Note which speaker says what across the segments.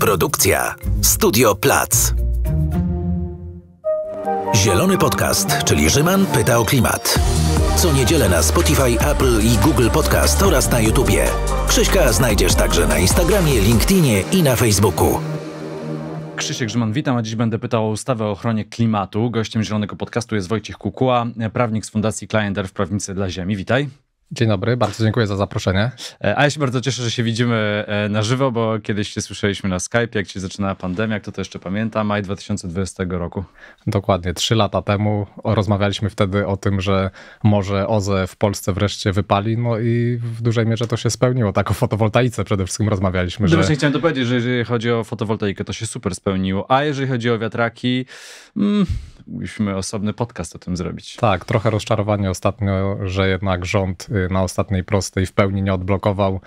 Speaker 1: Produkcja Studio Plac. Zielony Podcast, czyli Rzyman pyta o klimat. Co niedzielę na
Speaker 2: Spotify, Apple i Google Podcast oraz na YouTubie. Krzyśka znajdziesz także na Instagramie,
Speaker 1: LinkedInie i na Facebooku. Krzysiek Grzyman, witam, a dziś będę pytał o ustawę o ochronie klimatu. Gościem Zielonego Podcastu jest Wojciech Kukuła, prawnik z Fundacji Client w Prawnicy dla Ziemi. Witaj. Dzień dobry, bardzo dziękuję za zaproszenie. E, a ja się bardzo cieszę, że się widzimy e, na żywo, bo kiedyś się słyszeliśmy na Skype, jak się zaczynała pandemia, kto to jeszcze pamięta, maj 2020 roku. Dokładnie, trzy lata temu rozmawialiśmy wtedy o tym, że może OZE w Polsce
Speaker 2: wreszcie wypali, no i w dużej mierze to się spełniło, tak o fotowoltaice przede wszystkim rozmawialiśmy. No że... właśnie
Speaker 1: chciałem to powiedzieć, że jeżeli chodzi o fotowoltaikę, to się super spełniło, a jeżeli chodzi o wiatraki, mm, mogliśmy osobny podcast o tym zrobić. Tak, trochę rozczarowanie ostatnio, że jednak
Speaker 2: rząd y, na ostatniej prostej w pełni nie odblokował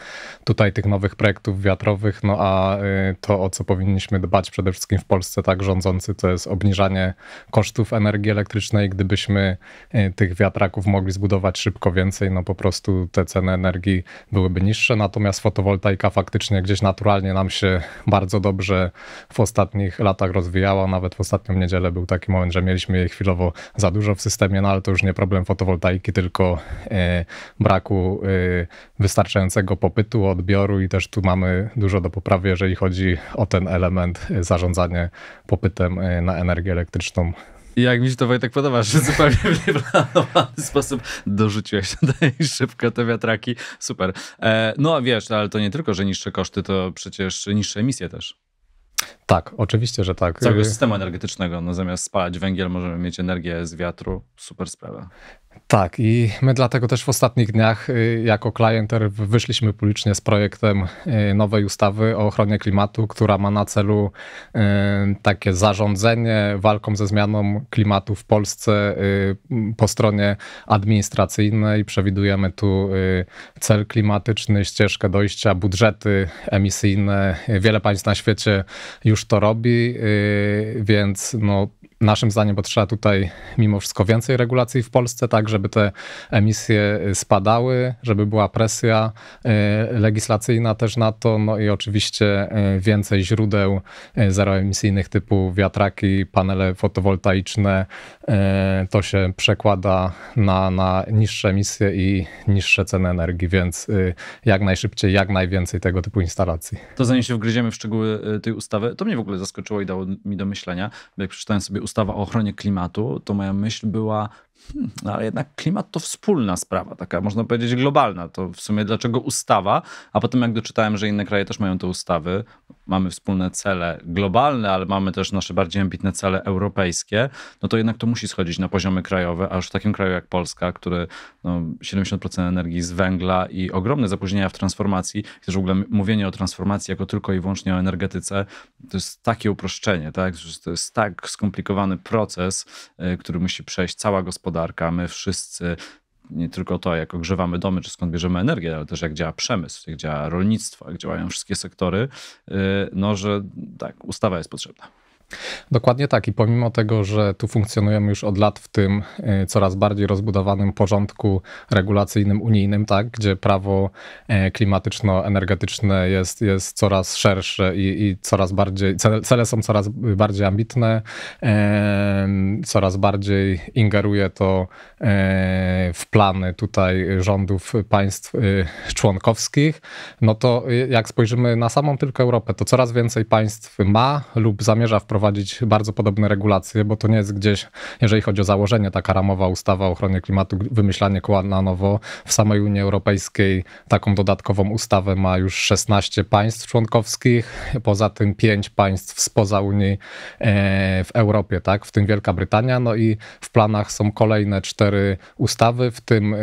Speaker 2: tutaj tych nowych projektów wiatrowych, no a y, to, o co powinniśmy dbać przede wszystkim w Polsce, tak rządzący, to jest obniżanie kosztów energii elektrycznej. Gdybyśmy y, tych wiatraków mogli zbudować szybko więcej, no po prostu te ceny energii byłyby niższe, natomiast fotowoltaika faktycznie gdzieś naturalnie nam się bardzo dobrze w ostatnich latach rozwijała, nawet w ostatnią niedzielę był taki moment, że mieliśmy jej chwilowo za dużo w systemie, no ale to już nie problem fotowoltaiki, tylko e, braku e, wystarczającego popytu, odbioru i też tu mamy dużo do poprawy, jeżeli chodzi o ten element e, zarządzanie popytem na energię elektryczną
Speaker 1: jak mi się to Wojtek podoba, że zupełnie w nieplanowany sposób dorzuciłeś tutaj szybko te wiatraki. Super. no wiesz, ale to nie tylko, że niższe koszty, to przecież niższe emisje też.
Speaker 2: Tak, oczywiście, że tak. Całego systemu
Speaker 1: energetycznego. No, zamiast spalać węgiel, możemy mieć energię z wiatru. Super sprawa.
Speaker 2: Tak, i my dlatego też w ostatnich dniach y, jako klienter wyszliśmy publicznie z projektem y, nowej ustawy o ochronie klimatu, która ma na celu y, takie zarządzenie walką ze zmianą klimatu w Polsce po stronie administracyjnej. Przewidujemy tu cel klimatyczny, ścieżkę dojścia, budżety emisyjne. Wiele państw na świecie już to robi, więc no, naszym zdaniem potrzeba tutaj mimo wszystko więcej regulacji w Polsce, tak żeby te emisje spadały, żeby była presja e, legislacyjna też na to, no i oczywiście e, więcej źródeł e, zeroemisyjnych typu wiatraki, panele fotowoltaiczne. To się przekłada na, na niższe emisje i niższe ceny energii, więc jak najszybciej, jak najwięcej tego typu instalacji.
Speaker 1: To zanim się wgryziemy w szczegóły tej ustawy, to mnie w ogóle zaskoczyło i dało mi do myślenia, bo jak przeczytałem sobie ustawę, ustawa o ochronie klimatu, to moja myśl była, Hmm, no ale jednak klimat to wspólna sprawa, taka można powiedzieć globalna. To w sumie dlaczego ustawa? A potem jak doczytałem, że inne kraje też mają te ustawy, mamy wspólne cele globalne, ale mamy też nasze bardziej ambitne cele europejskie, no to jednak to musi schodzić na poziomy krajowe, już w takim kraju jak Polska, który no, 70% energii z węgla i ogromne zapóźnienia w transformacji, też w ogóle mówienie o transformacji jako tylko i wyłącznie o energetyce, to jest takie uproszczenie, tak? to jest tak skomplikowany proces, y, który musi przejść cała gospodarka gospodarka, my wszyscy nie tylko to, jak ogrzewamy domy, czy skąd bierzemy energię, ale też jak działa przemysł, jak działa rolnictwo, jak działają wszystkie sektory, y, no że tak, ustawa jest potrzebna.
Speaker 2: Dokładnie tak i pomimo tego, że tu funkcjonujemy już od lat w tym e, coraz bardziej rozbudowanym porządku regulacyjnym unijnym, tak, gdzie prawo e, klimatyczno-energetyczne jest, jest coraz szersze i, i coraz bardziej, cele, są coraz bardziej ambitne, e, coraz bardziej ingeruje to w plany tutaj rządów państw członkowskich, no to jak spojrzymy na samą tylko Europę, to coraz więcej państw ma lub zamierza wprowadzić wprowadzić bardzo podobne regulacje, bo to nie jest gdzieś, jeżeli chodzi o założenie, taka ramowa ustawa o ochronie klimatu, wymyślanie koła na nowo. W samej Unii Europejskiej taką dodatkową ustawę ma już 16 państw członkowskich, poza tym 5 państw spoza Unii e, w Europie, tak, w tym Wielka Brytania. No i w planach są kolejne cztery ustawy, w tym e,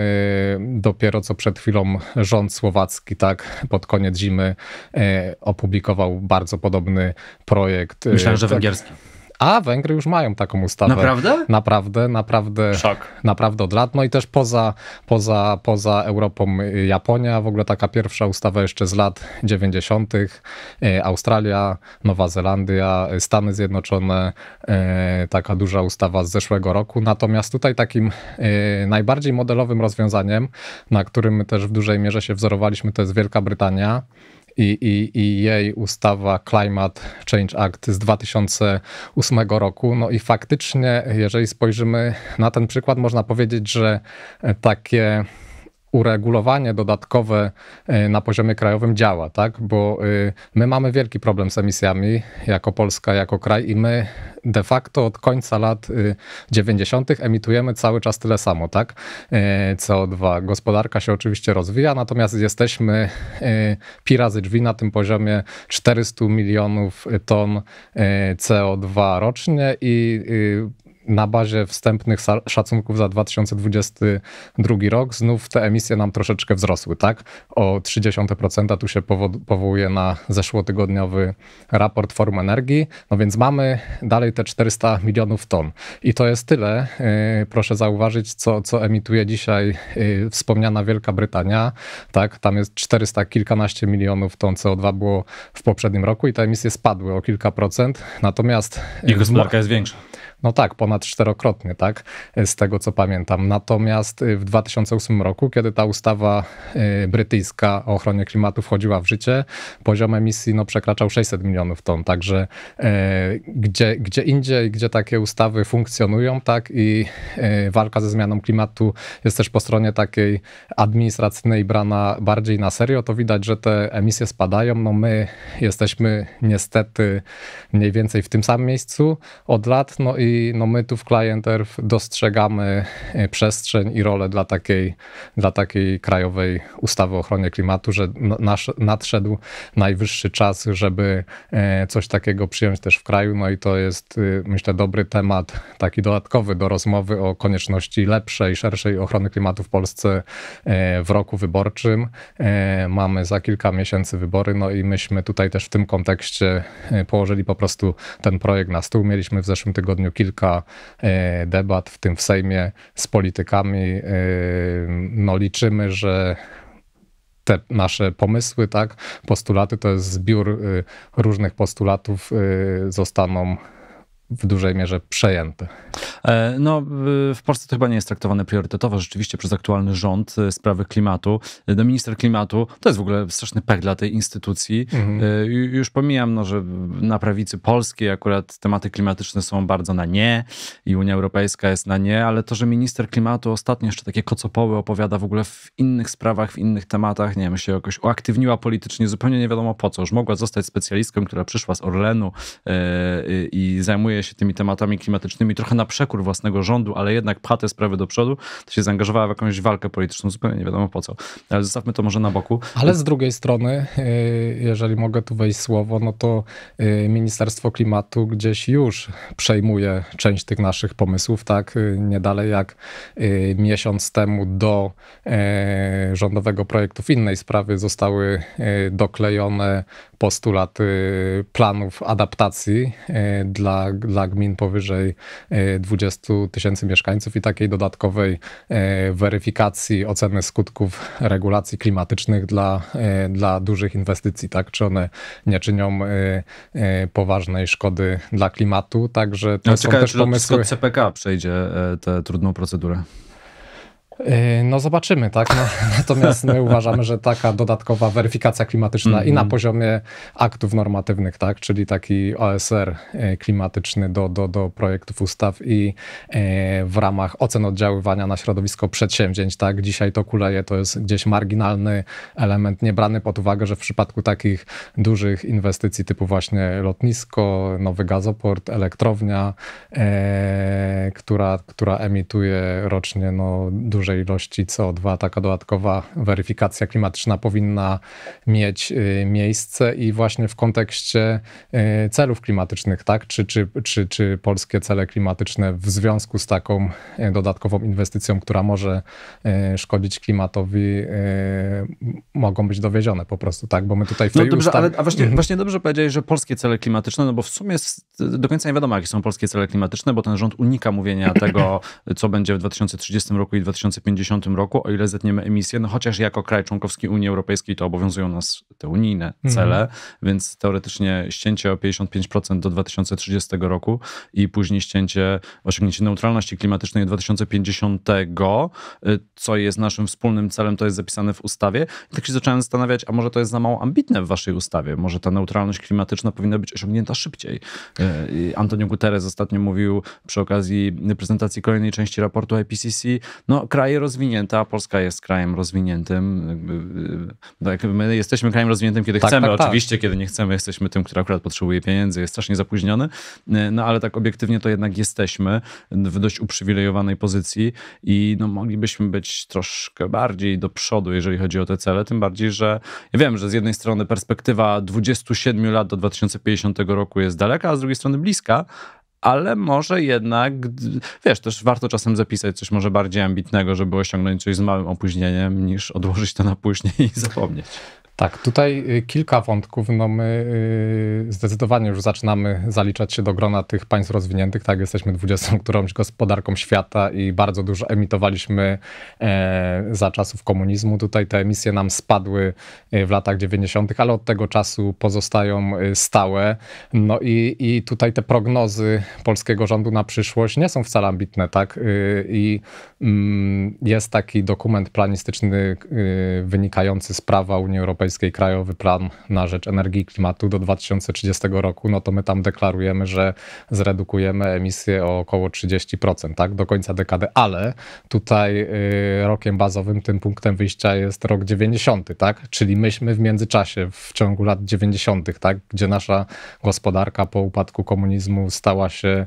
Speaker 2: dopiero co przed chwilą rząd słowacki, tak, pod koniec zimy e, opublikował bardzo podobny projekt. Myślałem, że tak, węgierski. A Węgry już mają taką ustawę. Naprawdę? Naprawdę, naprawdę. Szok. Naprawdę od lat. No i też poza, poza, poza Europą y, Japonia, w ogóle taka pierwsza ustawa jeszcze z lat 90. Y, Australia, Nowa Zelandia, y, Stany Zjednoczone, taka duża ustawa z zeszłego roku. Natomiast tutaj takim najbardziej modelowym rozwiązaniem, na którym my też w dużej mierze się wzorowaliśmy, to jest Wielka Brytania i, i, i jej ustawa Climate Change Act z 2008 roku. No i faktycznie, jeżeli spojrzymy na ten przykład, można powiedzieć, że takie uregulowanie dodatkowe e, na poziomie krajowym działa, tak? Bo e, my mamy wielki problem z emisjami jako Polska, jako kraj i my de facto od końca lat 90. E, emitujemy cały czas tyle samo, tak? CO2. Gospodarka się oczywiście rozwija, natomiast jesteśmy pirazy drzwi na tym poziomie 400 milionów ton CO2 rocznie i na bazie wstępnych szacunków za 2022 rok znów te emisje nam troszeczkę wzrosły, tak? O 30% tu się powołuje na zeszłotygodniowy raport Forum Energii, no więc mamy dalej te 400 milionów ton. I to jest tyle, yy, proszę zauważyć, co, co emituje dzisiaj yy, wspomniana Wielka Brytania, tak? Tam jest 400 kilkanaście milionów ton CO2 było w poprzednim roku i te emisje spadły o kilka procent, natomiast... Y, I gospodarka jest większa. No tak, ponad czterokrotnie, tak, z tego co pamiętam. Natomiast y, w 2008 roku, kiedy ta ustawa y, brytyjska o ochronie klimatu wchodziła w życie, poziom emisji no, przekraczał 600 milionów ton. Także e, gdzie, gdzie indziej, gdzie takie ustawy funkcjonują, tak, i e, walka ze zmianą klimatu jest też po stronie takiej administracyjnej brana bardziej na serio, to widać, że te emisje spadają. No my jesteśmy niestety mniej więcej w tym samym miejscu od lat, no i no my tu w Earth dostrzegamy e, przestrzeń i rolę dla takiej, dla takiej krajowej ustawy o ochronie klimatu, że nasz, nadszedł najwyższy czas, żeby e, coś takiego przyjąć też w kraju. No i to jest, y, myślę, dobry temat, taki dodatkowy do rozmowy o konieczności lepszej, szerszej ochrony klimatu w Polsce e, w roku wyborczym. Mamy za kilka miesięcy wybory, no i myśmy tutaj też w tym kontekście położyli po prostu ten projekt na stół. Mieliśmy w zeszłym tygodniu kilka e, debat, w tym w Sejmie, z politykami. E, no, liczymy, że te nasze pomysły, tak, postulaty, to jest zbiór e,
Speaker 1: różnych postulatów, zostaną w dużej mierze przejęty. E, no, w Polsce to chyba nie jest traktowane priorytetowo rzeczywiście przez aktualny rząd e, sprawy klimatu. E, no, minister klimatu to jest w ogóle straszny pech dla tej instytucji. Mhm. Już pomijam, no, że na prawicy polskiej akurat tematy klimatyczne są bardzo na nie i Unia Europejska jest na nie, ale to, że minister klimatu ostatnio jeszcze takie kocopoły opowiada w ogóle w innych sprawach, w innych tematach, nie wiem, się jakoś uaktywniła politycznie, zupełnie nie wiadomo po co. Już mogła zostać specjalistką, która przyszła z Orlenu yy, i zajmuje zajmuje się tymi tematami klimatycznymi trochę na przekór własnego rządu, ale jednak pcha te sprawy do przodu, to się zaangażowała w jakąś walkę polityczną, zupełnie nie wiadomo po co. Ale zostawmy to może na boku. Ale z
Speaker 2: drugiej strony, y, jeżeli mogę tu wejść słowo, no to y, Ministerstwo Klimatu gdzieś już przejmuje część tych naszych pomysłów, tak? Y, nie dalej jak miesiąc temu do rządowego projektu w innej sprawie zostały doklejone postulaty planów adaptacji dla dla gmin powyżej 20 e, tysięcy mieszkańców i takiej dodatkowej e, weryfikacji oceny skutków regulacji klimatycznych dla, e, dla dużych inwestycji, tak? Czy one nie czynią poważnej szkody dla klimatu, także to no, są ciekawe, też pomysły...
Speaker 1: CPK przejdzie tę trudną procedurę?
Speaker 2: Yy, no zobaczymy, tak? No, natomiast my uważamy, że taka dodatkowa weryfikacja klimatyczna mm -hmm. i na mhm. poziomie aktów normatywnych, tak? Czyli taki OSR yy, klimatyczny do, do, do projektów ustaw i yy, w ramach ocen oddziaływania na środowisko przedsięwzięć, tak? Dzisiaj to kuleje, to jest gdzieś marginalny element, niebrany pod uwagę, że w przypadku takich dużych inwestycji typu właśnie lotnisko, nowy gazoport, elektrownia, e, która, która emituje rocznie no, duże dużej ilości CO2, taka dodatkowa weryfikacja klimatyczna powinna mieć y, miejsce i właśnie w kontekście y, celów klimatycznych, tak? Czy, czy, czy, czy polskie cele klimatyczne w związku z taką y, dodatkową inwestycją, która może szkodzić klimatowi, mogą być dowiezione po prostu, tak? Bo my tutaj w tej no dobrze, ale, A właśnie, mhm. właśnie
Speaker 1: dobrze powiedziałeś, że polskie cele klimatyczne, no bo w sumie do końca nie wiadomo, jakie są polskie cele klimatyczne, bo ten rząd unika mówienia tego, co będzie w 2030 roku i 2050 2050 roku, o ile zetniemy emisję, no chociaż jako kraj członkowski Unii Europejskiej to obowiązują nas te unijne mhm. cele, mhm. więc teoretycznie ścięcie o 55% do 2030 roku i później ścięcie, osiągnięcie neutralności klimatycznej do 2050, y, co jest naszym wspólnym celem, to jest zapisane w ustawie. I tak się zacząłem zastanawiać, a może to jest za mało ambitne w waszej ustawie? Może ta neutralność klimatyczna powinna być osiągnięta szybciej? Y, y, Antonio Guterres ostatnio mówił przy okazji prezentacji kolejnej części raportu IPCC, no kraj kraje rozwinięte, a Polska jest krajem rozwiniętym. E, no, my jesteśmy krajem rozwiniętym, kiedy tak, chcemy, tak, tak. oczywiście, tak. kiedy nie chcemy, jesteśmy tym, który akurat potrzebuje pieniędzy, jest strasznie zapóźniony, e, no ale tak obiektywnie to jednak jesteśmy w dość uprzywilejowanej pozycji i no, moglibyśmy być troszkę bardziej do przodu, jeżeli chodzi o te cele, tym bardziej, że ja wiem, że z jednej strony perspektywa 27 lat do 2050 roku jest daleka, a z drugiej strony bliska, ale może jednak, wiesz, też warto czasem zapisać coś może bardziej ambitnego, żeby osiągnąć coś z małym opóźnieniem, niż odłożyć to na później i zapomnieć. Tak, tutaj y, kilka wątków. No my
Speaker 2: y, zdecydowanie już zaczynamy zaliczać się do grona tych państw rozwiniętych. Tak, jesteśmy 20 którąś gospodarką świata i bardzo dużo emitowaliśmy e, za czasów komunizmu. Tutaj te emisje nam spadły y, w latach 90., ale od tego czasu pozostają stałe. No i, i tutaj te prognozy polskiego rządu na przyszłość nie są wcale ambitne, tak? I mm, jest taki dokument planistyczny wynikający z prawa Unii Europejskiej Europejskiej Krajowy Plan na Rzecz Energii i Klimatu do 2030 roku, no to my tam deklarujemy, że zredukujemy emisję o około 30%, tak, do końca dekady, ale tutaj y, rokiem bazowym, tym punktem wyjścia jest rok 90, tak, czyli myśmy w międzyczasie, w ciągu lat 90., tak, gdzie nasza gospodarka po upadku komunizmu stała się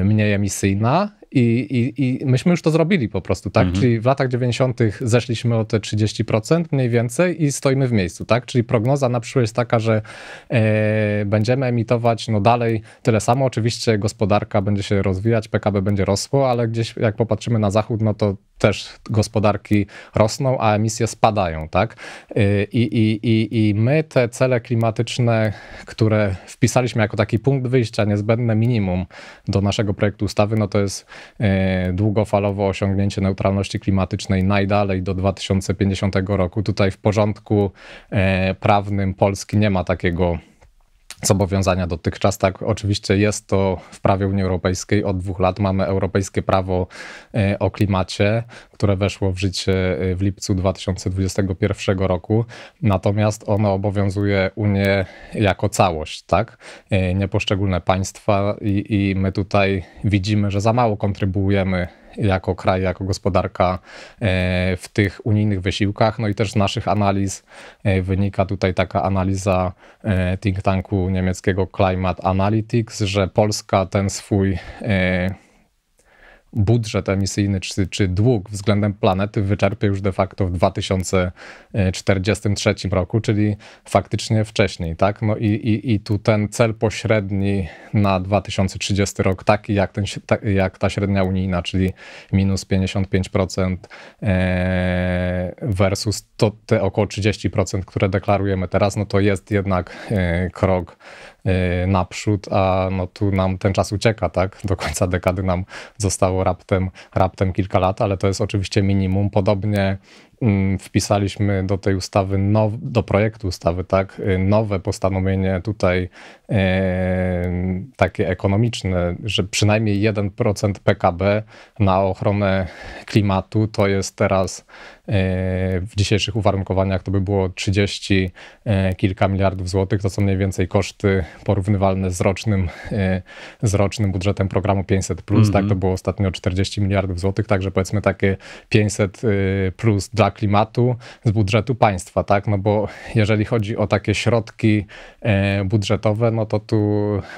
Speaker 2: y, mniej emisyjna, i, i, I, myśmy już to zrobili po prostu, tak? Mhm. Czyli w latach 90. zeszliśmy o te 30% mniej więcej i stoimy w miejscu, tak? Czyli prognoza na przyszłość jest taka, że e, będziemy emitować no dalej tyle samo. Oczywiście gospodarka będzie się rozwijać, PKB będzie rosło, ale gdzieś jak popatrzymy na zachód, no to też gospodarki rosną, a emisje spadają, tak? Y, I, i, i, i my te cele klimatyczne, które wpisaliśmy jako taki punkt wyjścia, niezbędne minimum do naszego projektu ustawy, no to jest y, długofalowo osiągnięcie neutralności klimatycznej najdalej do 2050 roku. Tutaj w porządku y, prawnym Polski nie ma takiego zobowiązania dotychczas. Tak, oczywiście jest to w prawie Unii Europejskiej. Od dwóch lat mamy europejskie prawo e, o klimacie, które weszło w życie e, w lipcu 2021 roku. Natomiast ono obowiązuje Unię jako całość, tak? E, Nie poszczególne państwa i, i my tutaj widzimy, że za mało kontrybuujemy jako kraj, jako gospodarka e, w tych unijnych wysiłkach. No i też z naszych analiz e, wynika tutaj taka analiza e, think tanku niemieckiego Climate Analytics, że Polska ten swój budżet emisyjny czy, czy dług względem planety wyczerpie już de facto w 2043 roku, czyli faktycznie wcześniej, tak? No i, i, i tu ten cel pośredni na 2030 rok, taki jak, ten, jak ta średnia unijna, czyli minus 55% e, versus to te około 30%, które deklarujemy teraz, no to jest jednak e, krok Y, naprzód, a no tu nam ten czas ucieka, tak? Do końca dekady nam zostało raptem, raptem kilka lat, ale to jest oczywiście minimum. Podobnie Mm, wpisaliśmy do tej ustawy, now, do projektu ustawy, tak, y, nowe postanowienie tutaj e, takie ekonomiczne, że przynajmniej 1% PKB na ochronę klimatu to jest teraz y, w dzisiejszych uwarunkowaniach to by było 30 kilka miliardów złotych, to są mniej więcej koszty porównywalne z rocznym, z rocznym budżetem programu 500, plus, mm -hmm. tak to mhm. było ostatnio 40 miliardów złotych, także powiedzmy takie 500 plus dla klimatu z budżetu państwa, tak? No bo jeżeli chodzi o takie środki e, budżetowe, no to tu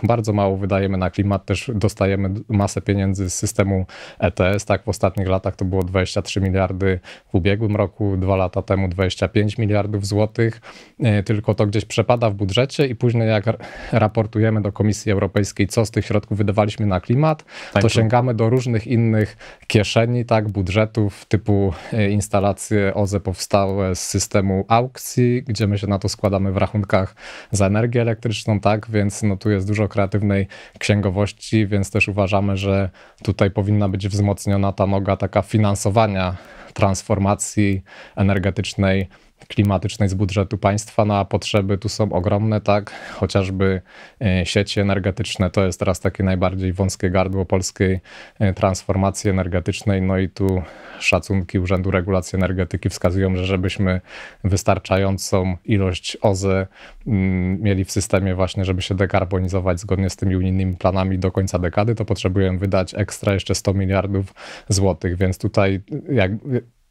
Speaker 2: bardzo mało wydajemy na klimat, też dostajemy masę pieniędzy z systemu ETS, tak? W ostatnich latach to było 23 miliardy w ubiegłym roku, dwa lata temu 25 miliardów złotych, e, tylko to gdzieś przepada w budżecie i później jak raportujemy do Komisji Europejskiej, co z tych środków wydawaliśmy na klimat, to sięgamy do różnych innych kieszeni, tak? Budżetów typu e, instalacje OZE powstałe z systemu aukcji, gdzie my się na to składamy w rachunkach za energię elektryczną, tak? Więc no, tu jest dużo kreatywnej księgowości, więc też uważamy, że tutaj powinna być wzmocniona ta noga taka finansowania transformacji energetycznej klimatycznej z budżetu państwa, no a potrzeby tu są ogromne, tak? Chociażby e, sieci energetyczne to jest teraz takie najbardziej wąskie gardło polskiej e, transformacji energetycznej, no i tu szacunki Urzędu Regulacji Energetyki wskazują, że żebyśmy wystarczającą ilość OZE mm, mieli w systemie właśnie, żeby się dekarbonizować zgodnie z tymi unijnymi planami do końca dekady, to potrzebujemy wydać ekstra jeszcze 100 miliardów złotych, więc tutaj jak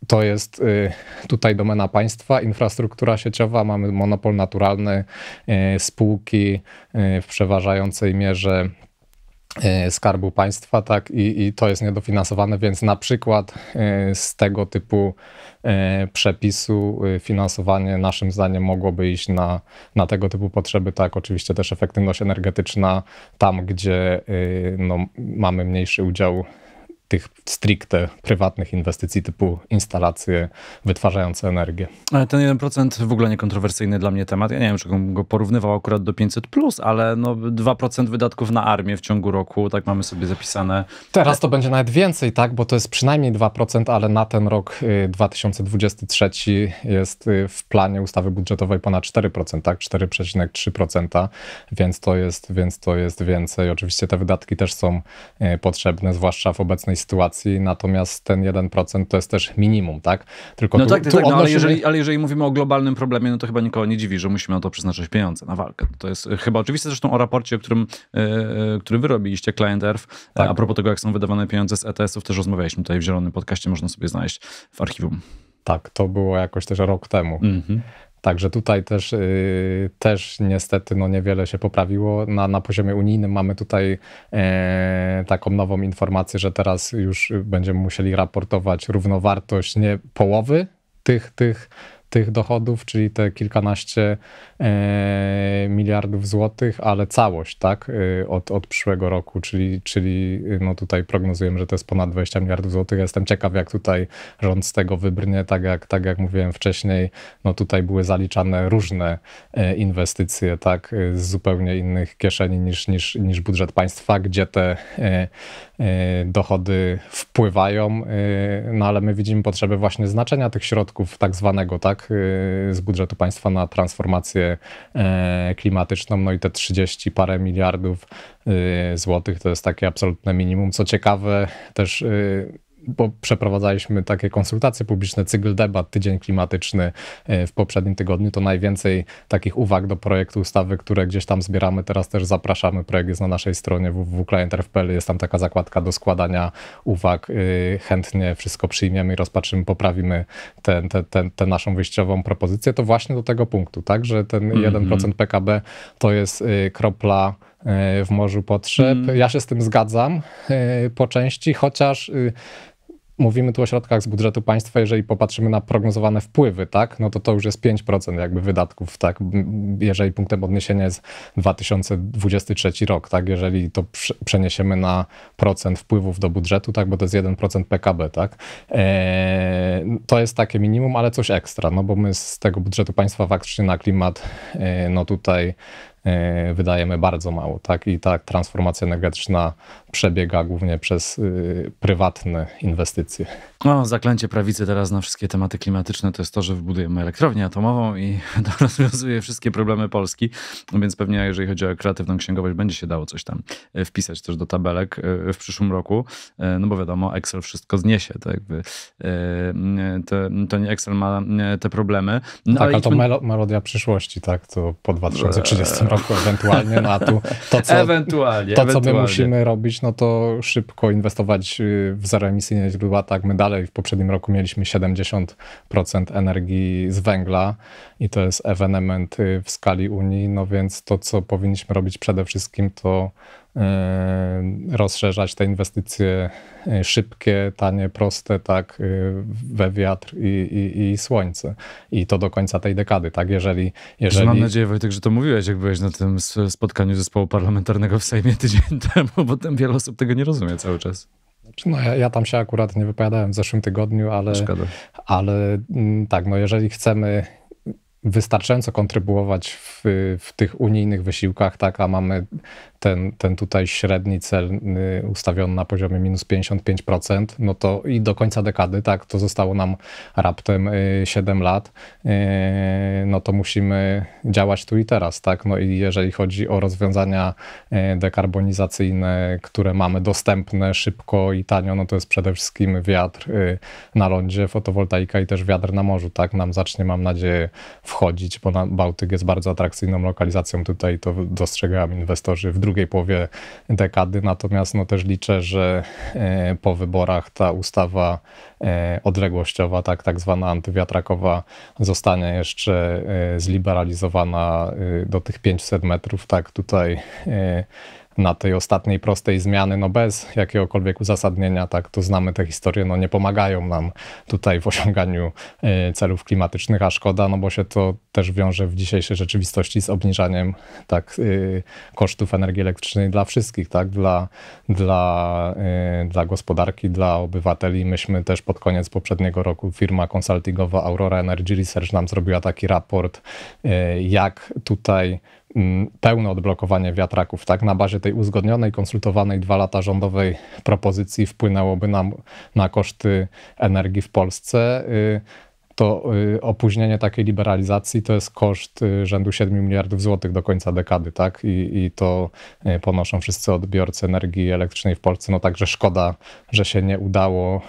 Speaker 2: to jest y, tutaj domena państwa, infrastruktura sieciowa, mamy monopol naturalny, y, spółki y, w przeważającej mierze skarbu państwa, tak, i, i to jest niedofinansowane, więc na przykład z tego typu przepisu finansowanie naszym zdaniem mogłoby iść na, na tego typu potrzeby, tak, oczywiście też efektywność energetyczna tam, gdzie no, mamy mniejszy udział tych stricte prywatnych inwestycji typu instalacje wytwarzające
Speaker 1: energię. Ale ten 1% w ogóle niekontrowersyjny dla mnie temat. Ja nie wiem, czy go porównywał akurat do 500, plus, ale no 2% wydatków na armię w ciągu roku, tak mamy sobie zapisane. Teraz to
Speaker 2: będzie nawet więcej, tak, bo to jest przynajmniej 2%, ale na ten rok 2023 y, jest y, w planie ustawy budżetowej ponad 4%, tak, 4,3%, więc to jest, więc to jest więcej. Oczywiście te wydatki też są y, potrzebne, zwłaszcza w obecnej sytuacji, natomiast ten 1% to jest też minimum, tak? Tylko no tu, tak, tu tak odnosimy... no, ale, jeżeli,
Speaker 1: ale jeżeli mówimy o globalnym problemie, no to chyba nikogo nie dziwi, że musimy na to przeznaczyć pieniądze, na walkę. To jest e, chyba oczywiste zresztą o raporcie, którym, yy, który wy robiliście, Client Earth. Tak. A propos tego, jak są wydawane pieniądze z ETS-ów, też rozmawialiśmy tutaj w Zielonym Podcaście, można sobie znaleźć w archiwum. Tak, to było
Speaker 2: jakoś też rok temu. Mm -hmm. Także tutaj też, y, też niestety no niewiele się poprawiło. Na, na poziomie unijnym mamy tutaj e, taką nową informację, że teraz już będziemy musieli raportować równowartość nie połowy tych, tych tych dochodów, czyli te kilkanaście e, miliardów złotych, ale całość, tak, e, od, od przyszłego roku, czyli, czyli e, no tutaj prognozujemy, że to jest ponad 20 miliardów złotych. Jestem ciekaw, jak tutaj rząd z tego wybrnie, tak jak, tak jak mówiłem wcześniej, no tutaj były zaliczane różne inwestycje, tak, z zupełnie innych kieszeni niż, niż, niż budżet państwa, gdzie te dochody wpływają, no ale my widzimy potrzebę właśnie znaczenia tych środków tak zwanego, tak, tak, y, z budżetu państwa na transformację e, klimatyczną, no i te 30 parę miliardów y, złotych to jest takie absolutne minimum. Co ciekawe, też y, bo przeprowadzaliśmy takie konsultacje publiczne, cykl debat, tydzień klimatyczny e, w poprzednim tygodniu, to najwięcej takich uwag do projektu ustawy, które gdzieś tam zbieramy. Teraz też zapraszamy, projekt jest na naszej stronie www.clienter.pl, jest tam taka zakładka do składania uwag. E, chętnie wszystko przyjmiemy i rozpatrzymy, poprawimy tę ten, ten naszą wyjściową propozycję. To właśnie do tego punktu, tak, że ten mm -hmm. 1% PKB to jest e, kropla w morzu potrzeb. Mm. Ja się z tym zgadzam po części, chociaż y, mówimy tu o środkach z budżetu państwa, jeżeli popatrzymy na prognozowane wpływy, tak, no to to już jest 5% jakby wydatków, tak, jeżeli punktem odniesienia jest 2023 rok, tak, jeżeli to przeniesiemy na procent wpływów do budżetu, tak, bo to jest 1% PKB, tak, eee, to jest takie minimum, ale coś ekstra, no bo my z tego budżetu państwa faktycznie na klimat, e, no tutaj E, wydajemy bardzo mało. Tak? I ta transformacja energetyczna przebiega głównie przez y, prywatne inwestycje.
Speaker 1: No, zaklęcie prawicy teraz na wszystkie tematy klimatyczne to jest to, że wybudujemy elektrownię atomową i to rozwiązuje wszystkie problemy Polski. No więc pewnie, jeżeli chodzi o kreatywną księgowość, będzie się dało coś tam e, wpisać też do tabelek e, w przyszłym roku. No bo wiadomo, Excel wszystko zniesie. To, jakby, to, to nie Excel ma te problemy. No, tak, ale to
Speaker 2: melodia przyszłości, tak? To po 2030 eee, roku roku ewentualnie, no a tu to, co, ewentualnie, to, co ewentualnie. my musimy robić, no to szybko inwestować y, w zeroemisyjne źródła, tak my dalej w poprzednim roku mieliśmy 70% energii z węgla i to jest ewenement y, w skali Unii, no więc to, co powinniśmy robić przede wszystkim, to E, rozszerzać te inwestycje e, szybkie, tanie, proste, tak, e, we wiatr i, i, i, słońce. I to do końca tej dekady, tak, jeżeli... jeżeli... Mam nadzieję,
Speaker 1: Wojtek, że to mówiłeś, jak byłeś na tym spotkaniu zespołu parlamentarnego w Sejmie tydzień temu, bo tam wiele osób tego nie rozumie cały czas.
Speaker 2: Znaczy, no, ja, ja, tam się akurat nie wypowiadałem w zeszłym tygodniu, ale, no, ale mm, tak, no jeżeli chcemy wystarczająco kontrybuować w, w, tych unijnych wysiłkach, tak, a mamy ten, ten tutaj średni cel y, ustawiony na poziomie minus 55%, no to i do końca dekady, tak, to zostało nam raptem 7 y, lat, y, no to musimy działać tu i teraz, tak, no i jeżeli chodzi o rozwiązania dekarbonizacyjne, które mamy dostępne szybko i tanio, no to jest przede wszystkim wiatr na lądzie, fotowoltaika i też wiatr na morzu, tak, nam zacznie, mam nadzieję, w wchodzić, bo Bałtyk jest bardzo atrakcyjną lokalizacją tutaj, to dostrzegają inwestorzy w drugiej połowie dekady, natomiast no też liczę, że e, po wyborach ta ustawa e, odległościowa, tak, tak zwana antywiatrakowa, zostanie jeszcze e, zliberalizowana do tych 500 metrów, tak tutaj na tej ostatniej prostej zmiany, no bez jakiegokolwiek uzasadnienia, tak to znamy te historie, no nie pomagają nam tutaj w osiąganiu e, celów klimatycznych, a szkoda, no bo się to też wiąże w dzisiejszej rzeczywistości z obniżaniem tak e, kosztów energii elektrycznej dla wszystkich, tak, dla, dla, e, dla gospodarki, dla obywateli. Myśmy też pod koniec poprzedniego roku firma konsultingowa Aurora Energy Research nam zrobiła taki raport, jak tutaj Mm, pełne odblokowanie wiatraków. Tak? Na bazie tej uzgodnionej, konsultowanej dwa lata rządowej propozycji wpłynęłoby nam na koszty energii w Polsce y, to y, opóźnienie takiej liberalizacji to jest koszt y, rzędu 7 miliardów złotych do końca dekady, tak? I, I, to y, ponoszą wszyscy odbiorcy energii elektrycznej w Polsce. No także szkoda, że się nie udało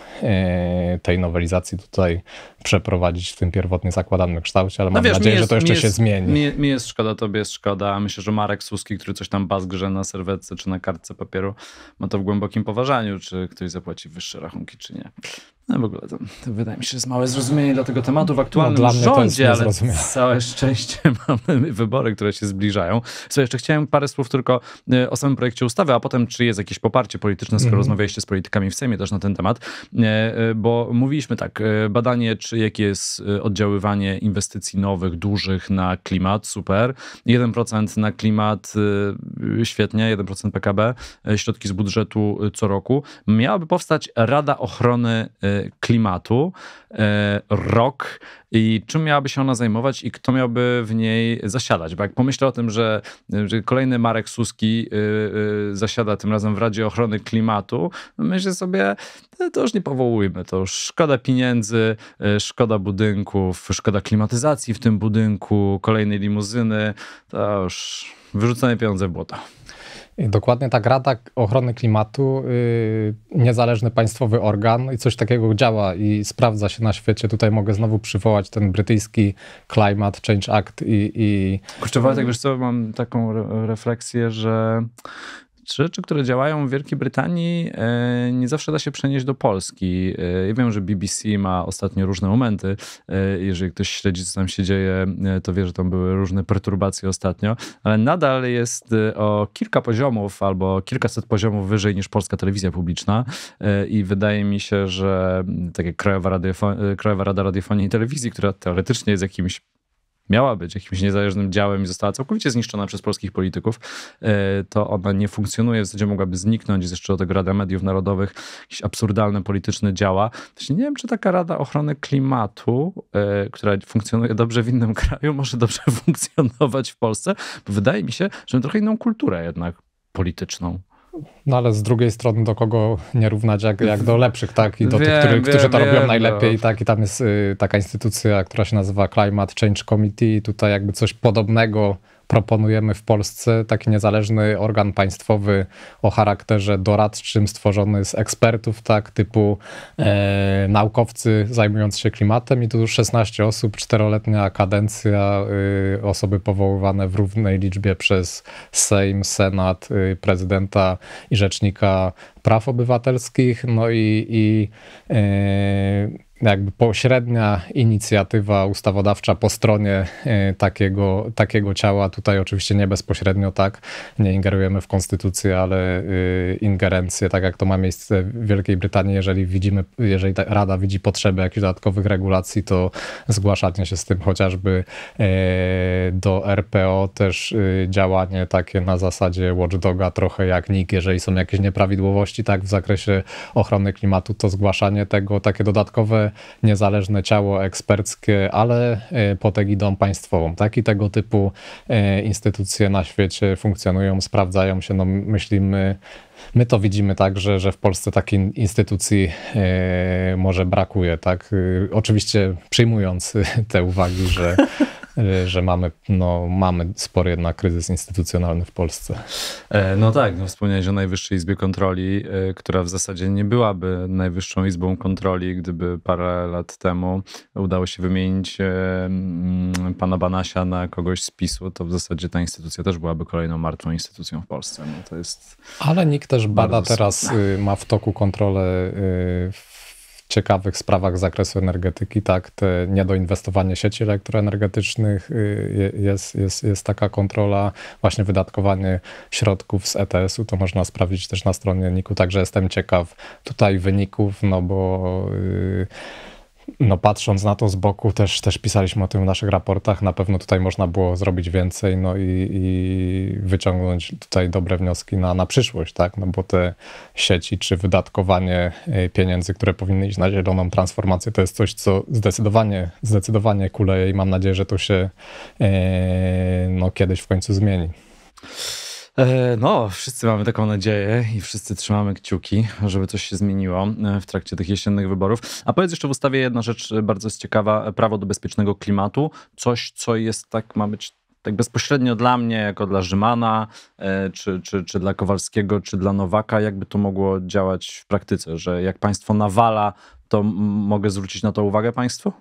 Speaker 2: tej nowelizacji tutaj przeprowadzić w tym pierwotnie zakładanym kształcie, ale no mam wiesz, nadzieję, jest, że to jeszcze jest, się zmieni. Mi,
Speaker 1: mi, jest szkoda, tobie jest szkoda. Myślę, że Marek Suski, który coś tam bazgrze na serwetce czy na kartce papieru, ma to w głębokim poważaniu, czy ktoś zapłaci wyższe rachunki, czy nie. No w ogóle to, to, wydaje mi się, że jest małe zrozumienie dla tego tematu w no, aktualnym no, rządzie, ale całe szczęście mamy wybory, które się zbliżają. Co jeszcze chciałem parę słów tylko e, o samym projekcie ustawy, a potem czy jest jakieś poparcie polityczne, skoro mm. rozmawialiście z politykami w Sejmie też na ten temat, e, e, bo mówiliśmy tak, badanie, czy jakie jest oddziaływanie inwestycji nowych, dużych na klimat, super, 1% na klimat, świetnie, 1% PKB, środki z budżetu co roku. Miałaby powstać Rada Ochrony klimatu, e, rok i czym miałaby się ona zajmować i kto miałby w niej zasiadać. Bo jak pomyślę o tym, że, że kolejny Marek Suski e, e, zasiada tym razem w Radzie Ochrony Klimatu, no myślę sobie, no to już nie powołujmy, to już szkoda pieniędzy, szkoda budynków, szkoda klimatyzacji w tym budynku, kolejnej limuzyny, to już wyrzucanie pieniądze w błoto.
Speaker 2: Dokładnie tak, Rada Ochrony Klimatu, y, niezależny państwowy organ i coś takiego działa i sprawdza się na świecie. Tutaj mogę znowu przywołać ten brytyjski Climate Change Act i... i... Kurczę, Wojtek, wiesz
Speaker 1: co, mam taką refleksję, że rzeczy, które działają w Wielkiej Brytanii, e, nie zawsze da się przenieść do Polski. E, ja wiem, że BBC ma ostatnio różne momenty. E, jeżeli ktoś śledzi, co tam się dzieje, to wie, że tam były różne perturbacje ostatnio, ale nadal jest o kilka poziomów albo kilkaset poziomów wyżej niż polska telewizja publiczna. I wydaje mi się, że tak jak Krajowa, Radiof Krajowa Rada Radiofonii i Telewizji, która teoretycznie jest jakimś miała być jakimś niezależnym działem i została całkowicie zniszczona przez polskich polityków, e, to ona nie funkcjonuje, w zasadzie mogłaby zniknąć. Jest jeszcze do tego Rada Mediów Narodowych, jakieś absurdalne polityczne działa. Właśnie nie wiem, czy taka Rada Ochrony Klimatu, e, która funkcjonuje dobrze w innym kraju, może dobrze funkcjonować w Polsce, bo wydaje mi się, że trochę inną kulturę jednak polityczną.
Speaker 2: No ale z drugiej strony do kogo nie równać, jak, jak do lepszych, tak? I do wiem, tych, który, wiem, którzy to wiem, robią no. najlepiej, tak? I tam jest y, taka instytucja, która się nazywa Climate Change Committee i tutaj jakby coś podobnego proponujemy w Polsce taki niezależny organ państwowy o charakterze doradczym, stworzony z ekspertów, tak, typu e, naukowcy zajmujący się klimatem i tu już 16 osób, czteroletnia kadencja, y, osoby powoływane w równej liczbie przez Sejm, Senat, y, prezydenta i rzecznika praw obywatelskich, no i, i y, jakby pośrednia inicjatywa ustawodawcza po stronie e, takiego, takiego ciała. Tutaj oczywiście nie bezpośrednio tak, nie ingerujemy w konstytucję, ale e, ingerencje, tak jak to ma miejsce w Wielkiej Brytanii, jeżeli widzimy, jeżeli Rada widzi potrzebę jakichś dodatkowych regulacji, to zgłaszanie się z tym chociażby e, do RPO też działanie takie na zasadzie watchdoga, trochę jak NIK, jeżeli są jakieś nieprawidłowości tak w zakresie ochrony klimatu, to zgłaszanie tego, takie dodatkowe niezależne ciało eksperckie, ale e, pod egidą państwową. Tak? I tego typu e, instytucje na świecie funkcjonują, sprawdzają się. No, myślimy, my to widzimy tak, że, że w Polsce takiej instytucji e, może brakuje. Tak? Oczywiście przyjmując te uwagi, że Y, że mamy, no, mamy spory jednak kryzys instytucjonalny w
Speaker 1: Polsce. E, no tak, no wspomniałeś o Najwyższej Izbie Kontroli, e, która w zasadzie nie byłaby Najwyższą Izbą Kontroli, gdyby parę lat temu udało się wymienić e, pana Banasia na kogoś z PiSu, to w zasadzie ta instytucja też byłaby kolejną martwą instytucją w Polsce. No to jest
Speaker 2: Ale nikt też bada teraz, y, ma w toku kontrolę y, w ciekawych sprawach z zakresu energetyki. Tak, te niedoinwestowanie sieci elektroenergetycznych y, jest, jest, jest taka kontrola, właśnie wydatkowanie środków z ETS-u, to można sprawdzić też na stronie NIK-u, także jestem ciekaw tutaj wyników, no bo... Yy, no patrząc na to z boku, też, też pisaliśmy o tym w naszych raportach, na pewno tutaj można było zrobić więcej no i, i wyciągnąć tutaj dobre wnioski na, na przyszłość, tak? No bo te sieci czy wydatkowanie e, pieniędzy, które powinny iść na zieloną transformację, to jest coś, co zdecydowanie, zdecydowanie kuleje i mam nadzieję, że to się e, no, kiedyś w końcu zmieni.
Speaker 1: E, no, wszyscy mamy taką nadzieję i wszyscy trzymamy kciuki, żeby coś się zmieniło e, w trakcie tych jesiennych wyborów. A powiedz jeszcze w ustawie jedna rzecz e, bardzo jest ciekawa, prawo do bezpiecznego klimatu, coś co jest tak, ma być tak bezpośrednio dla mnie, jako dla Rzymana, czy, czy, czy dla Kowalskiego, czy dla Nowaka, jakby to mogło działać w praktyce, że jak państwo nawala to mogę zwrócić na to uwagę Państwu?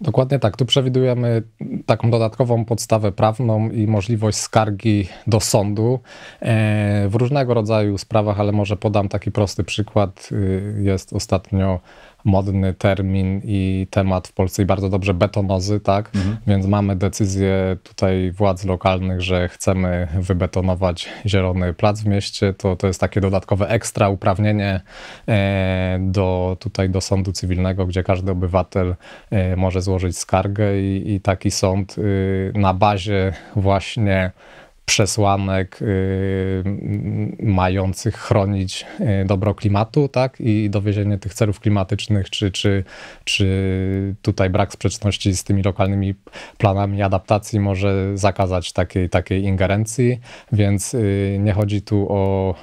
Speaker 1: Dokładnie tak. Tu
Speaker 2: przewidujemy taką dodatkową podstawę prawną i możliwość skargi do sądu e, w różnego rodzaju sprawach, ale może podam taki prosty przykład. Y, jest ostatnio modny termin i temat w Polsce i bardzo dobrze betonozy, tak? Mhm. Więc mamy decyzję tutaj władz lokalnych, że chcemy wybetonować zielony plac w mieście. To, to jest takie dodatkowe ekstra uprawnienie e, do, tutaj do sądu cywilnego, gdzie każdy obywatel e, może złożyć skargę i, i taki sąd y, na bazie właśnie przesłanek y, mających chronić y, dobro klimatu tak? i dowiezienie tych celów klimatycznych, czy, czy, czy tutaj brak sprzeczności z tymi lokalnymi planami adaptacji może zakazać takiej, takiej ingerencji, więc y, nie chodzi tu o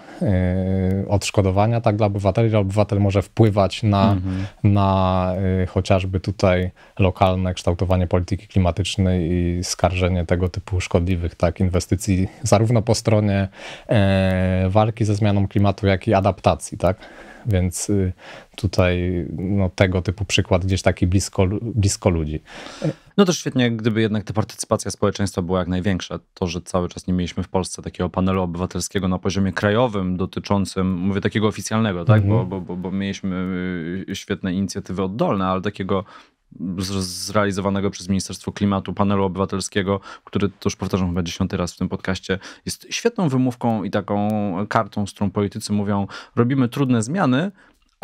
Speaker 2: odszkodowania tak dla obywateli, obywatel może wpływać na, mhm. na chociażby tutaj lokalne kształtowanie polityki klimatycznej i skarżenie tego typu szkodliwych tak, inwestycji innowacji, zarówno po stronie e, walki ze zmianą klimatu, jak i adaptacji, tak? Więc y,
Speaker 1: tutaj no, tego typu przykład gdzieś taki blisko, blisko ludzi. No to świetnie, gdyby jednak ta partycypacja społeczeństwa była jak największa. To, że cały czas nie mieliśmy w Polsce takiego panelu obywatelskiego na poziomie krajowym dotyczącym, mówię takiego oficjalnego, tak? Mhm. bo, bo, bo, bo mieliśmy y, świetne inicjatywy oddolne, ale takiego zrealizowanego przez Ministerstwo Klimatu, panelu obywatelskiego, który, to już powtarzam chyba dziesiąty raz w tym podcaście, jest świetną wymówką i taką kartą, z którą politycy mówią, robimy trudne zmiany,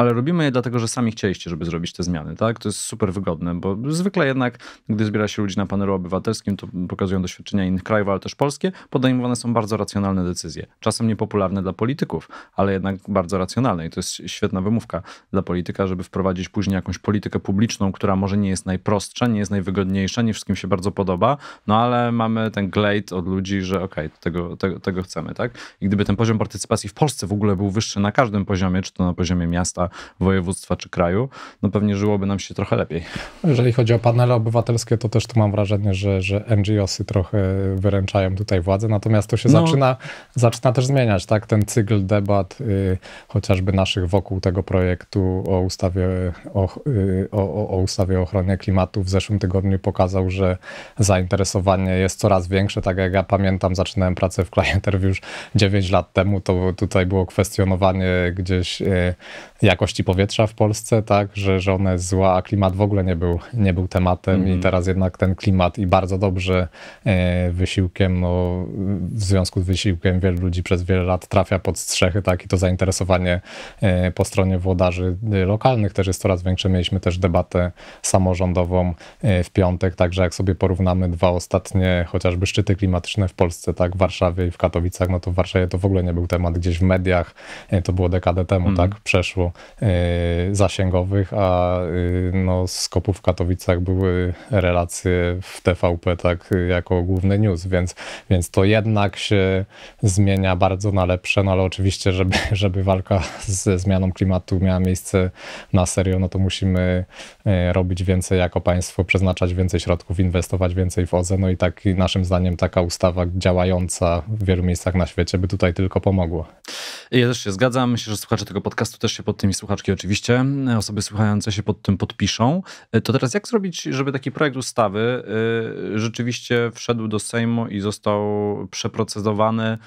Speaker 1: ale robimy je dlatego, że sami chcieliście, żeby zrobić te zmiany, tak? To jest super wygodne, bo zwykle jednak, gdy zbiera się ludzi na panelu obywatelskim, to pokazują doświadczenia innych krajów, ale też polskie, podejmowane są bardzo racjonalne decyzje. Czasem niepopularne dla polityków, ale jednak bardzo racjonalne i to jest świetna wymówka dla polityka, żeby wprowadzić później jakąś politykę publiczną, która może nie jest najprostsza, nie jest najwygodniejsza, nie wszystkim się bardzo podoba, no ale mamy ten glejt od ludzi, że okej, okay, tego, tego, tego chcemy, tak? I gdyby ten poziom partycypacji w Polsce w ogóle był wyższy na każdym poziomie, czy to na poziomie miasta, województwa czy kraju, no pewnie żyłoby nam się trochę lepiej.
Speaker 2: Jeżeli chodzi o panele obywatelskie, to też tu mam wrażenie, że, że NGOsy trochę wyręczają tutaj władzę, natomiast to się no. zaczyna, zaczyna też zmieniać, tak? Ten cykl debat y, chociażby naszych wokół tego projektu o ustawie o, y, o, o ustawie ochronie klimatu w zeszłym tygodniu pokazał, że zainteresowanie jest coraz większe, tak jak ja pamiętam, zaczynałem pracę w Clienterv już 9 lat temu, to tutaj było kwestionowanie gdzieś, y, jak jakości powietrza w Polsce, tak, że, że ona jest zła, a klimat w ogóle nie był, nie był tematem mm. i mhm. teraz jednak ten klimat i bardzo dobrze e, wysiłkiem, no, w związku z wysiłkiem wielu ludzi przez wiele lat trafia pod strzechy, tak, i to zainteresowanie e, po stronie włodarzy e, lokalnych też jest coraz większe. Mieliśmy też debatę samorządową e, w piątek, także jak sobie porównamy dwa ostatnie chociażby szczyty klimatyczne w Polsce, tak, w Warszawie i w Katowicach, no to w Warszawie to w ogóle nie był temat gdzieś w mediach, e, to było dekadę temu, mm. tak, przeszło. E, zasięgowych, a y, no, z kopu w Katowicach były relacje w TVP tak jako główny news, więc, więc to jednak się zmienia bardzo na lepsze, no ale oczywiście, żeby, żeby walka ze zmianą klimatu miała miejsce na serio, no to musimy e, robić więcej jako państwo, przeznaczać więcej środków, inwestować więcej w OZE, no i tak naszym zdaniem taka ustawa działająca w wielu miejscach na świecie by tutaj tylko pomogło.
Speaker 1: Ja też się zgadzam, myślę, że słuchacze tego podcastu też się pod tym i słuchaczki oczywiście, e, osoby słuchające się pod tym podpiszą. E, to teraz jak zrobić, żeby taki projekt ustawy e, rzeczywiście wszedł do Sejmu i został przeprocedowany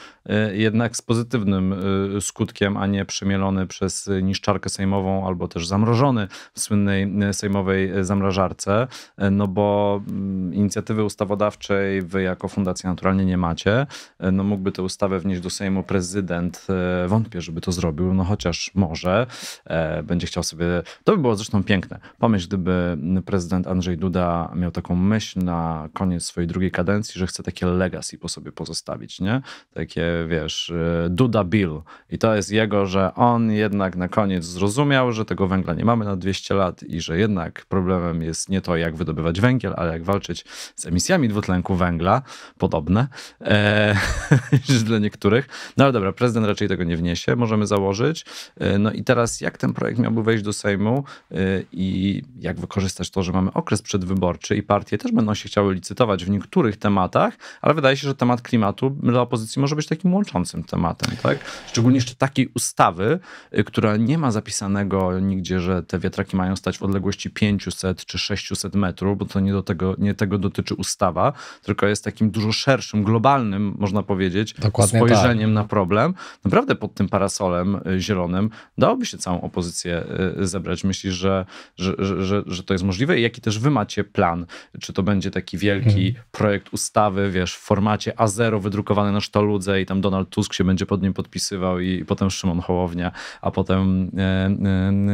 Speaker 1: jednak z pozytywnym skutkiem, a nie przemielony przez niszczarkę sejmową albo też zamrożony w słynnej sejmowej zamrażarce, no bo mm, inicjatywy ustawodawczej wy jako fundacja naturalnie nie macie. No mógłby tę ustawę wnieść do Sejmu prezydent, wątpię, żeby to zrobił, no chociaż może. E, będzie chciał sobie. To by było zresztą piękne. Pomyśl, gdyby prezydent Andrzej Duda miał taką myśl na koniec swojej drugiej kadencji, że chce takie legacy po sobie pozostawić, nie? Takie, wiesz, e, Duda Bill. I to jest jego, że on jednak na koniec zrozumiał, że tego węgla nie mamy na 200 lat i że jednak problemem jest nie to, jak wydobywać węgiel, ale jak walczyć z emisjami dwutlenku węgla, podobne e, dla niektórych. No ale dobra, prezydent raczej tego nie wniesie, możemy założyć. E, no i teraz jak ten projekt miałby wejść do Sejmu y, i jak wykorzystać to, że mamy okres przedwyborczy i partie też będą się chciały licytować w niektórych tematach, ale wydaje się, że temat klimatu dla opozycji może być takim łączącym tematem, tak? Szczególnie jeszcze takiej ustawy, y, która nie ma zapisanego nigdzie, że te wiatraki mają stać w odległości 500 czy 600 metrów, bo to nie, do tego, nie tego dotyczy ustawa, tylko jest takim dużo szerszym, globalnym, można powiedzieć, Dokładnie spojrzeniem tak. na problem. Naprawdę pod tym parasolem y, zielonym dałoby się całą całą opozycję y, zebrać? Myślisz, że, że, że, że to jest możliwe? I jaki też wy macie plan? Czy to będzie taki wielki hmm. projekt ustawy, wiesz, w formacie A0 wydrukowany na sztoludze i tam Donald Tusk się będzie pod nim podpisywał i, i potem Szymon Hołownia, a potem e, e,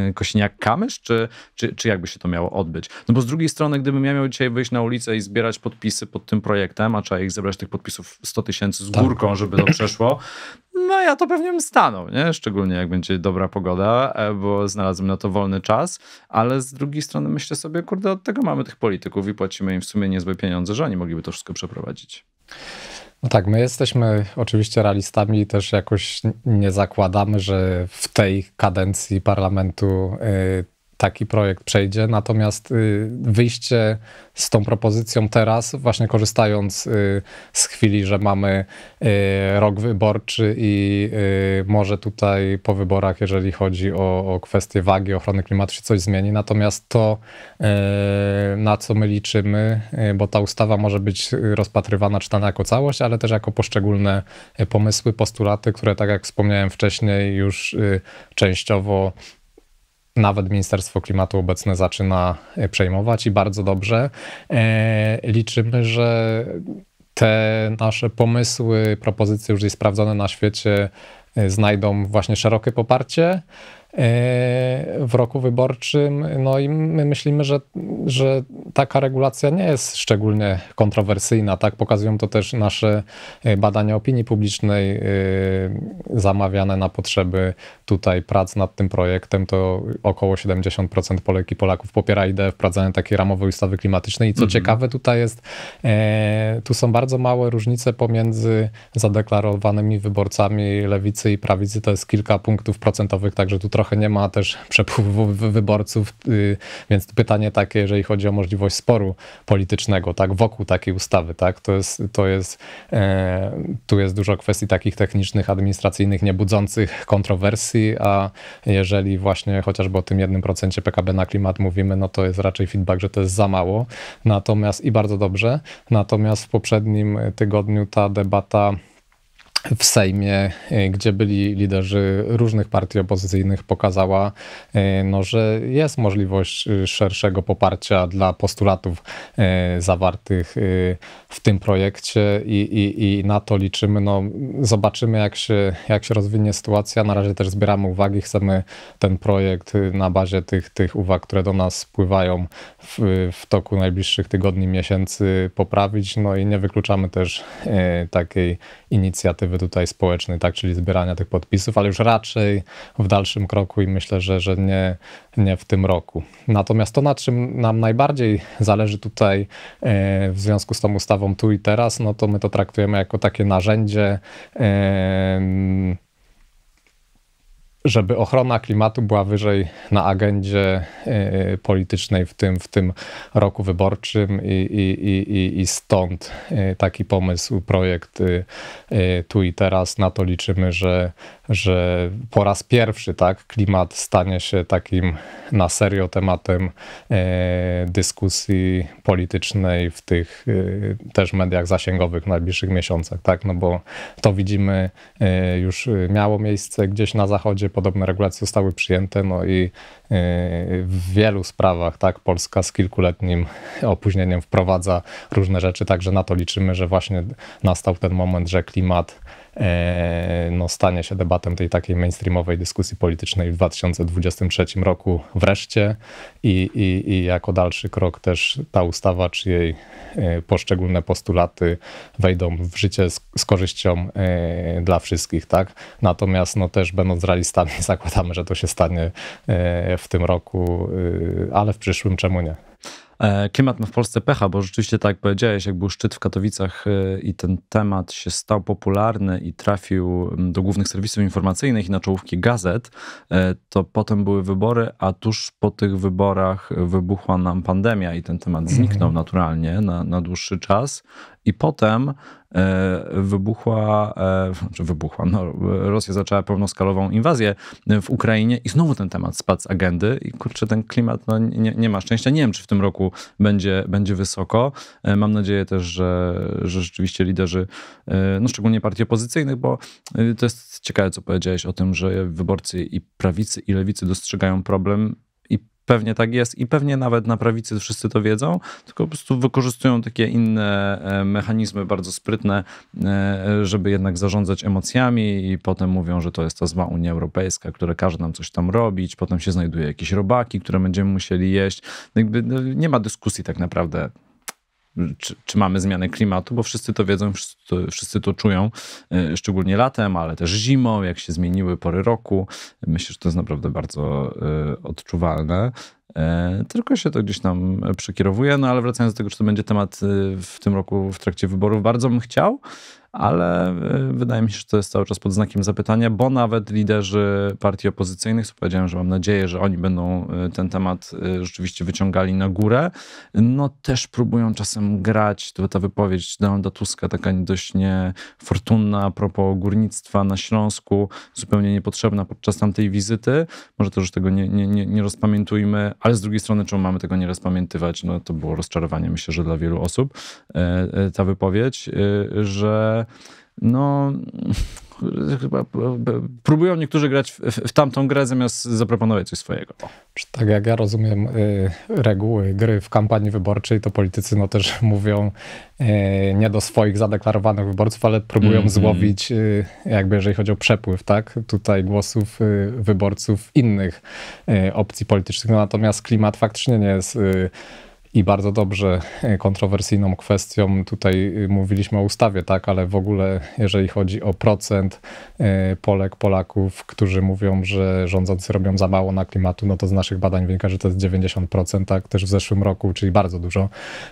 Speaker 1: e Kosiniak-Kamysz? Czy, czy, czy jakby się to miało odbyć? No bo z drugiej strony, gdybym ja miał dzisiaj wyjść na ulicę i zbierać podpisy pod tym projektem, a trzeba ich zebrać tych podpisów 100 tysięcy z tak. górką, żeby to przeszło, no ja to pewnie bym stanął, nie? Szczególnie jak będzie dobra pogoda, e, bo znalazłem na to wolny czas, ale z drugiej strony myślę sobie, kurde, od tego mamy tych polityków i płacimy im w sumie niezłe pieniądze, że oni mogliby to wszystko przeprowadzić.
Speaker 2: No tak, my jesteśmy oczywiście realistami i też jakoś nie zakładamy, że w tej kadencji parlamentu y, taki projekt przejdzie. Natomiast y, wyjście z tą propozycją teraz, właśnie korzystając y, z chwili, że mamy y, rok wyborczy i może tutaj po wyborach, jeżeli chodzi o, o kwestie wagi ochrony klimatu, się coś zmieni. Natomiast to, na co my liczymy, bo ta ustawa może być rozpatrywana, czytana jako całość, ale też jako poszczególne pomysły, postulaty, które, tak jak wspomniałem wcześniej, już częściowo nawet Ministerstwo Klimatu obecne zaczyna e, przejmować i bardzo dobrze. E, liczymy, że te nasze pomysły, propozycje już sprawdzone na świecie e, znajdą właśnie szerokie poparcie. E, w roku wyborczym. No i my myślimy, że, że taka regulacja nie jest szczególnie kontrowersyjna. Tak pokazują to też nasze e, badania opinii publicznej e, zamawiane na potrzeby tutaj prac nad tym projektem. To około 70% Polek i Polaków popiera ideę wprowadzania takiej ramowej ustawy klimatycznej. I co mhm. ciekawe, tutaj jest, tu są bardzo małe różnice pomiędzy zadeklarowanymi wyborcami lewicy i prawicy. To jest kilka punktów procentowych, także tu trochę trochę nie ma też przepływu wyborców, y, więc pytanie takie, jeżeli chodzi o możliwość sporu politycznego, tak, wokół takiej ustawy, tak, to jest, to jest e, tu jest dużo kwestii takich technicznych, administracyjnych, niebudzących kontrowersji, a jeżeli właśnie chociażby o tym 1% PKB na klimat mówimy, no to jest raczej feedback, że to jest za mało, natomiast i bardzo dobrze, natomiast w poprzednim tygodniu ta debata w Sejmie, y, gdzie byli liderzy różnych partii opozycyjnych, pokazała, y, no, że jest możliwość y, szerszego poparcia dla postulatów zawartych w tym projekcie i, i, i na to liczymy. No, zobaczymy, jak się, jak się rozwinie sytuacja. Na razie też zbieramy uwagi, chcemy ten projekt na bazie tych, tych uwag, które do nas spływają w, w toku najbliższych tygodni, miesięcy poprawić. No i nie wykluczamy też takiej inicjatywy tutaj społecznej, tak, czyli zbierania tych podpisów, ale już raczej w dalszym kroku i myślę, że, że nie, nie w tym roku. Natomiast to, na czym nam najbardziej zależy tutaj e, w związku z tą ustawą tu i teraz, no to my to traktujemy jako takie narzędzie e, żeby ochrona klimatu była wyżej na agendzie y, politycznej w tym, w tym roku wyborczym i, i, i, i stąd y, taki pomysł, projekt y, tu i teraz. Na to liczymy, że że po raz pierwszy tak, klimat stanie się takim na serio tematem e, dyskusji politycznej w tych e, też mediach zasięgowych w najbliższych miesiącach. Tak? No bo to widzimy, e, już miało miejsce gdzieś na Zachodzie, podobne regulacje zostały przyjęte, no i w wielu sprawach tak, Polska z kilkuletnim opóźnieniem wprowadza różne rzeczy, także na to liczymy, że właśnie nastał ten moment, że klimat E, no, stanie się debatą tej takiej mainstreamowej dyskusji politycznej w 2023 roku wreszcie i, i, i jako dalszy krok też ta ustawa, czy jej e, poszczególne postulaty wejdą w życie z, z korzyścią e, dla wszystkich, tak? Natomiast no, też będąc realistami zakładamy, że to się stanie w tym
Speaker 1: roku, ale w przyszłym czemu nie? E, klimat ma w Polsce pecha, bo rzeczywiście tak jak powiedziałeś, jak był szczyt w Katowicach e, i ten temat się stał popularny i trafił mm, do głównych serwisów informacyjnych i na czołówki gazet, e, to potem były wybory, a tuż po tych wyborach wybuchła nam pandemia i ten temat zniknął mhm. naturalnie na, na dłuższy czas i potem e, wybuchła, e, czy znaczy wybuchła, no, Rosja zaczęła pełnoskalową inwazję w Ukrainie i znowu ten temat spadł z agendy i kurczę, ten klimat no, nie, nie, ma szczęścia. Nie wiem, czy w tym roku będzie, będzie wysoko. E, mam nadzieję też, że, że rzeczywiście liderzy, no szczególnie partii opozycyjnych, bo to jest ciekawe, co powiedziałeś o tym, że wyborcy i prawicy i lewicy dostrzegają problem pewnie tak jest i pewnie nawet na prawicy wszyscy to wiedzą, tylko po prostu wykorzystują takie inne e, mechanizmy bardzo sprytne, e, żeby jednak zarządzać emocjami i potem mówią, że to jest ta zła Unia Europejska, która każe nam coś tam robić, potem się znajduje jakieś robaki, które będziemy musieli jeść. No jakby no, nie ma dyskusji tak naprawdę czy, czy, mamy zmianę klimatu, bo wszyscy to wiedzą, wszyscy, wszyscy to czują, y, szczególnie latem, ale też zimą, jak się zmieniły pory roku. Myślę, że to jest naprawdę bardzo y, odczuwalne. E, tylko się to gdzieś tam przekierowuje, no ale wracając do tego, czy to będzie temat y, w tym roku w trakcie wyborów, bardzo bym chciał, ale y, wydaje mi się, że to jest cały czas pod znakiem zapytania, bo nawet liderzy partii opozycyjnych, co powiedziałem, że mam nadzieję, że oni będą y, ten temat y, rzeczywiście wyciągali na górę, no też próbują czasem grać. To ta wypowiedź Donalda Tuska, taka dość niefortunna a propos górnictwa na Śląsku, zupełnie niepotrzebna podczas tamtej wizyty. Może to już tego nie, nie, nie, nie rozpamiętujmy, ale z drugiej strony, czemu mamy tego nie rozpamiętywać? No to było rozczarowanie, myślę, że dla wielu osób ta wypowiedź, że no chyba próbują niektórzy grać w, w, tamtą grę zamiast zaproponować coś swojego.
Speaker 2: Czy tak jak ja rozumiem y, reguły gry w kampanii wyborczej, to politycy no też mówią y, nie do swoich zadeklarowanych wyborców, ale próbują mm -hmm. złowić y, jakby jeżeli chodzi o przepływ, tak? Tutaj głosów y, wyborców innych y, opcji politycznych. No, natomiast klimat faktycznie nie jest y, i bardzo dobrze e, kontrowersyjną kwestią. Tutaj y, mówiliśmy o ustawie, tak, ale w ogóle jeżeli chodzi o procent e, Polek, Polaków, którzy mówią, że rządzący robią za mało na klimatu, no to z naszych badań wynika, że to jest 90%, tak, też w zeszłym roku, czyli bardzo dużo.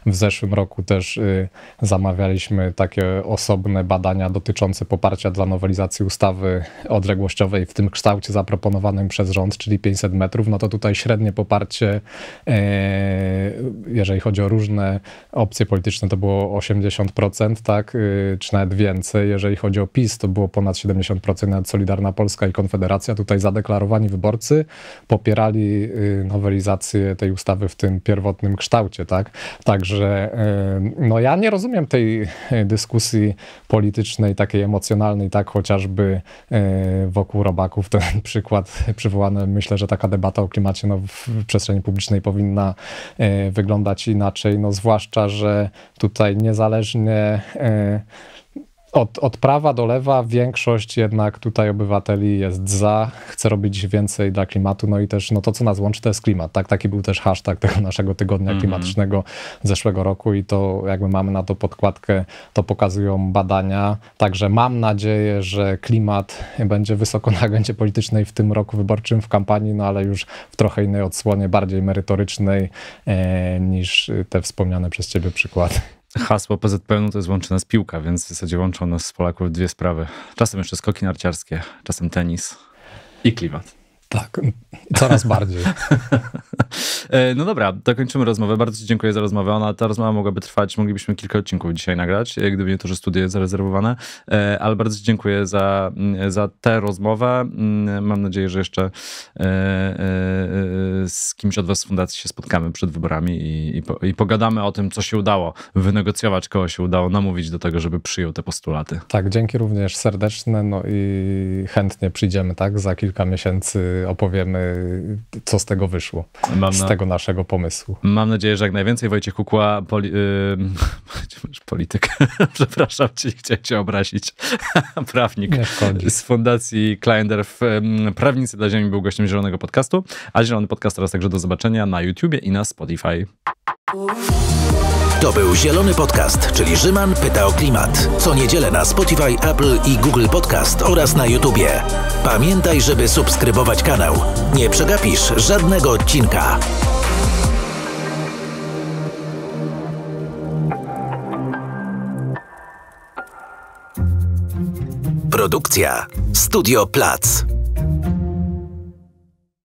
Speaker 2: W zeszłym roku też y, zamawialiśmy takie osobne badania dotyczące poparcia dla nowelizacji ustawy odległościowej w tym kształcie zaproponowanym przez rząd, czyli 500 metrów, no to tutaj średnie poparcie e, jeżeli chodzi o różne opcje polityczne, to było 80%, tak, y, czy nawet więcej. Jeżeli chodzi o PiS, to było ponad 70%, nawet Solidarna Polska i Konfederacja. Tutaj zadeklarowani wyborcy popierali y, nowelizację tej ustawy w tym pierwotnym kształcie, tak. Także y, no ja nie rozumiem tej dyskusji politycznej, takiej emocjonalnej, tak, chociażby wokół robaków. Ten przykład przywołany, myślę, że taka debata o klimacie no, w przestrzeni publicznej powinna wyglądać wyglądać inaczej, no zwłaszcza, że tutaj niezależnie od, od prawa do lewa większość jednak tutaj obywateli jest za, chce robić więcej dla klimatu, no i też no to, co nas łączy, to jest klimat. Tak, taki był też hashtag tego naszego tygodnia mm -hmm. klimatycznego zeszłego roku i to jakby mamy na to podkładkę, to pokazują badania. Także mam nadzieję, że klimat będzie wysoko na agendzie politycznej w tym roku wyborczym w kampanii, no ale już w trochę innej odsłonie, bardziej merytorycznej e, niż te wspomniane
Speaker 1: przez ciebie przykłady hasło PZPN to jest łączy nas piłka, więc w zasadzie łączą nas z Polaków dwie sprawy. Czasem jeszcze skoki narciarskie, czasem tenis i klimat. Tak, coraz bardziej. E, no dobra, dokończymy rozmowę. Bardzo Ci dziękuję za rozmowę. Ona, ta rozmowa mogłaby trwać, moglibyśmy kilka odcinków dzisiaj nagrać, e, gdyby nie to, że jest zarezerwowane, e, ale bardzo Ci dziękuję za, mm, za tę rozmowę. Mm, mam nadzieję, że jeszcze z kimś od Was z fundacji się spotkamy przed wyborami i, i, po, i pogadamy o tym, co się udało wynegocjować, kogo się udało namówić do tego, żeby przyjął te postulaty.
Speaker 2: Tak, dzięki również serdeczne, no i chętnie przyjdziemy, tak? Za kilka miesięcy opowiemy, co z tego wyszło. Mam z tego tego naszego pomysłu.
Speaker 1: Mam nadzieję, że jak najwięcej Wojciech Kukła poli, yy, polityk, przepraszam cię, chciałem cię obrazić, prawnik z fundacji Kleinderf, prawnicy dla ziemi był gościem Zielonego Podcastu, a Zielony Podcast teraz także do zobaczenia na YouTubie i na Spotify. To był Zielony Podcast, czyli Rzyman pyta o klimat. Co niedzielę na Spotify, Apple i Google Podcast oraz
Speaker 2: na YouTubie. Pamiętaj, żeby subskrybować kanał. Nie przegapisz żadnego odcinka.
Speaker 1: Produkcja Studio Plac.